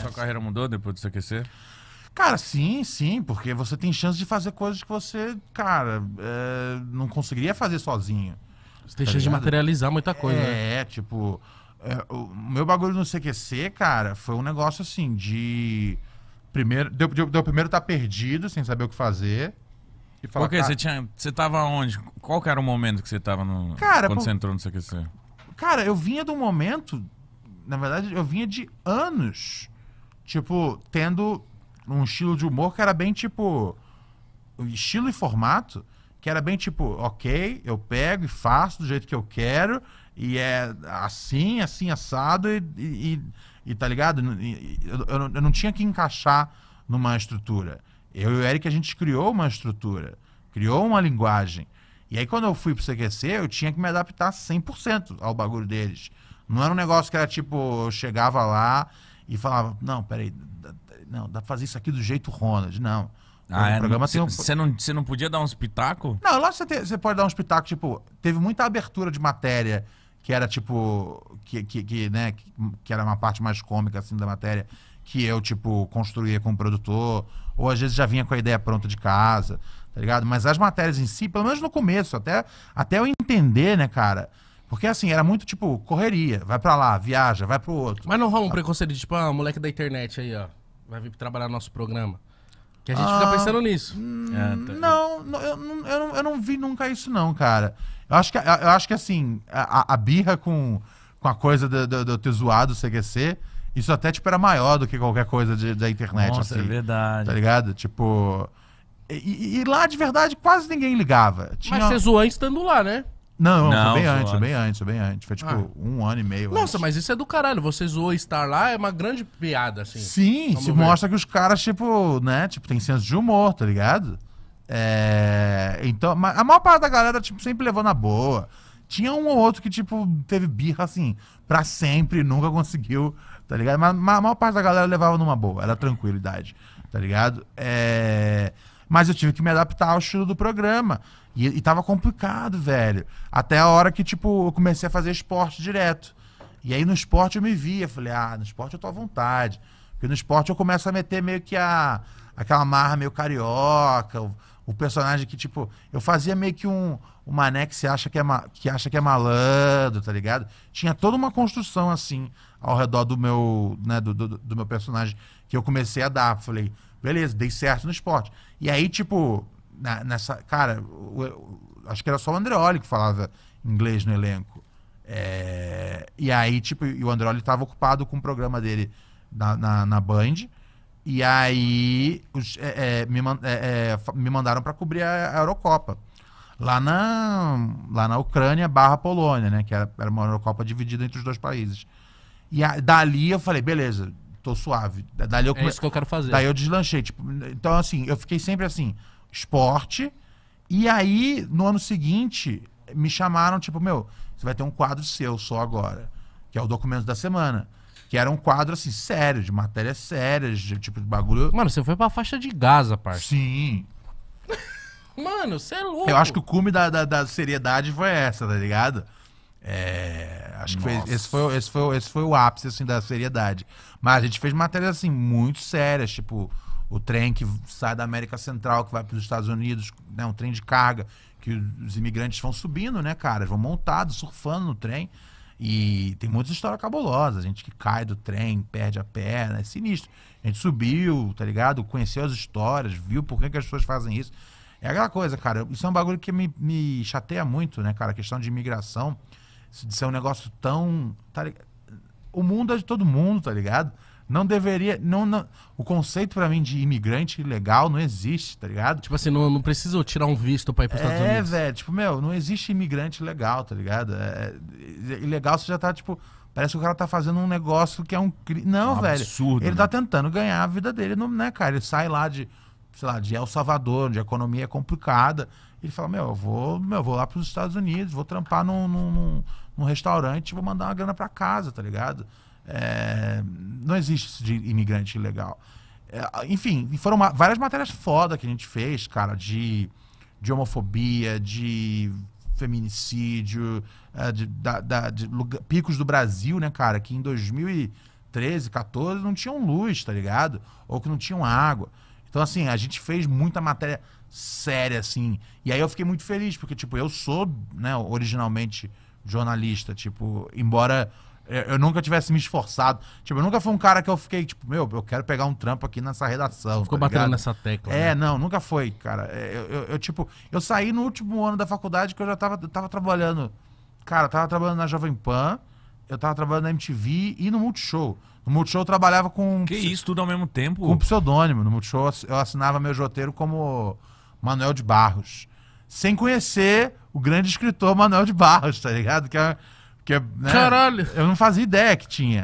Sua carreira mudou depois de se aquecer? Cara, sim, sim, porque você tem chance de fazer coisas que você, cara, é, não conseguiria fazer sozinho. Você tem tá chance de materializar muita coisa. Né? É, né? tipo. É, o meu bagulho no CQC, cara, foi um negócio assim de. Primeiro, deu, deu, deu primeiro estar tá perdido, sem saber o que fazer. E falar, Por quê? Você, tinha, você tava onde? Qual era o momento que você tava no. Cara, quando você entrou no CQC? Cara, eu vinha de um momento. Na verdade, eu vinha de anos Tipo, tendo um estilo de humor que era bem tipo. Estilo e formato que era bem tipo, ok, eu pego e faço do jeito que eu quero, e é assim, assim, assado, e, e, e tá ligado? E, eu, eu, não, eu, não tinha que encaixar numa estrutura. Eu e o Eric, a gente criou uma estrutura, criou uma linguagem. E aí, quando eu fui pro CQC, eu tinha que me adaptar 100% ao bagulho deles. Não era um negócio que era tipo, eu chegava lá e falava, não, peraí, não, dá pra fazer isso aqui do jeito Ronald. Não. Ah, é? o programa Você não, você não, podia dar uns pitacos? Não, lá você, te, você pode dar uns pitacos, tipo, teve muita abertura de matéria que era tipo. Que, que, que, né, que era uma parte mais cômica assim da matéria, que eu, tipo, construía o produtor, ou às vezes já vinha com a ideia pronta de casa, tá ligado? Mas as matérias em si, pelo menos no começo, até, até eu entender, né, cara? Porque assim, era muito tipo, correria, vai para lá, viaja, vai pro outro. Mas não rola um preconceito de tipo, ah, moleque da internet aí, ó, vai vir trabalhar no nosso programa. Que a gente ah, fica pensando nisso. Hum, é, tá. Não, eu, eu, eu, não, eu não vi nunca isso não, cara. Eu acho que, eu acho que assim, a, a birra com, com a coisa do, do, do ter zoado o CQC, isso até, tipo, era maior do que qualquer coisa de, da internet, Nossa, é assim. é verdade. Tá ligado? Tipo... E, e, lá, de verdade, quase ninguém ligava. Tinha... Mas você zoou estando lá, né? Não, não, foi bem antes, foi bem antes, foi bem antes. Foi tipo Ah. um ano e meio. Nossa, antes. mas isso é do caralho. Você zoou estar lá, é uma grande piada, assim. Sim, Vamos se ver. mostra que os caras, tipo, né? Tipo, tem senso de humor, tá ligado? É, Então, mas a maior parte da galera, tipo, sempre levou na boa. Tinha um ou outro que, tipo, teve birra, assim, pra sempre, nunca conseguiu, tá ligado? Mas a maior parte da galera levava numa boa, era tranquilidade, tá ligado? É... Mas eu tive que me adaptar ao estilo do programa. E, e tava complicado, velho. Até a hora que, tipo, eu comecei a fazer esporte direto. E aí no esporte eu me via. Falei, ah, no esporte eu tô à vontade. Porque no esporte eu começo a meter meio que a. aquela marra meio carioca. O, o personagem que, tipo, eu fazia meio que um. O mané que, acha que, é ma, que acha que é malandro, tá ligado? Tinha toda uma construção assim ao redor do meu, né, do, do, do meu personagem que eu comecei a dar. Falei, Beleza, dei certo no esporte. E aí, tipo, na, nessa. Cara, eu, eu, acho que era só o Andreoli que falava inglês no elenco. É, e aí, tipo, e o Andreoli estava ocupado com o programa dele na, na, na Band. E aí os, é, é, me, é, é, me, mandaram para cobrir a, a, Eurocopa. Lá na, lá na Ucrânia barra Polônia, né? Que era, era uma Eurocopa dividida entre os dois países. E a, dali eu falei, beleza, tô suave. Dali eu é come... É isso que eu quero fazer. Daí eu deslanchei. Tipo, então, assim, eu fiquei sempre assim, esporte. E aí, no ano seguinte, me chamaram, tipo, meu, você vai ter um quadro seu só agora, que é o documento da semana. Que era um quadro, assim, sério, de matérias sérias, de tipo de bagulho. Mano, você foi pra faixa de Gaza, parça. Sim. Mano, você é louco. Eu acho que o cume da, da, da seriedade foi essa, tá ligado? É. Acho que esse, foi, esse, foi, esse foi o ápice, assim, da seriedade. Mas a gente fez matérias, assim, muito sérias, tipo o trem que sai da América Central, que vai para os Estados Unidos, né, um trem de carga, que os imigrantes vão subindo, né, cara? Vão montados, surfando no trem. E tem muitas histórias cabulosas. Gente que cai do trem, perde a perna, é sinistro. A gente subiu, tá ligado? Conheceu as histórias, viu por que, que as pessoas fazem isso. É aquela coisa, cara. Isso é um bagulho que me, me chateia muito, né, cara? A questão de imigração de ser um negócio tão. Tá o mundo é de todo mundo, tá ligado? Não deveria. Não, não o conceito para mim de imigrante legal não existe, tá ligado? Tipo assim, não, não precisa tirar um visto pra ir pros é, Estados Unidos. É, velho, tipo, meu, não existe imigrante legal, tá ligado? É, é, ilegal você já tá, tipo. Parece que o cara tá fazendo um negócio que é um. Não, um velho. Absurdo. Ele né? tá tentando ganhar a vida dele, não, né, cara? Ele sai lá de sei lá, de El Salvador, onde a economia é complicada. Ele fala, meu, eu vou, meu, eu vou lá para os Estados Unidos, vou trampar num, num, num restaurante, vou mandar uma grana para casa, tá ligado? É, não existe isso de imigrante ilegal. É, enfim, foram uma, várias matérias foda que a gente fez, cara, de, de homofobia, de feminicídio, é, de, da, da, de lugar, picos do Brasil, né, cara, que em 2013, 14 não tinham luz, tá ligado? Ou que não tinham água. Então, assim, a gente fez muita matéria séria, assim. E aí eu fiquei muito feliz, porque, tipo, eu sou, né, originalmente jornalista, tipo, embora eu nunca tivesse me esforçado. Tipo, eu nunca fui um cara que eu fiquei, tipo, meu, eu quero pegar um trampo aqui nessa redação. Ficou tá batendo ligado? nessa tecla. É, né? não, nunca foi, cara. É, eu, eu, eu, tipo, eu saí no último ano da faculdade que eu já tava, tava trabalhando. Cara, tava trabalhando na Jovem Pan eu tava trabalhando na MTV e no Multishow. No Multishow eu trabalhava com. Que isso, tudo ao mesmo tempo? Com pseudônimo. No Multishow eu assinava meu roteiro como Manuel de Barros. Sem conhecer o grande escritor Manuel de Barros, tá ligado? Que é. Que é né? Caralho! Eu não fazia ideia que tinha.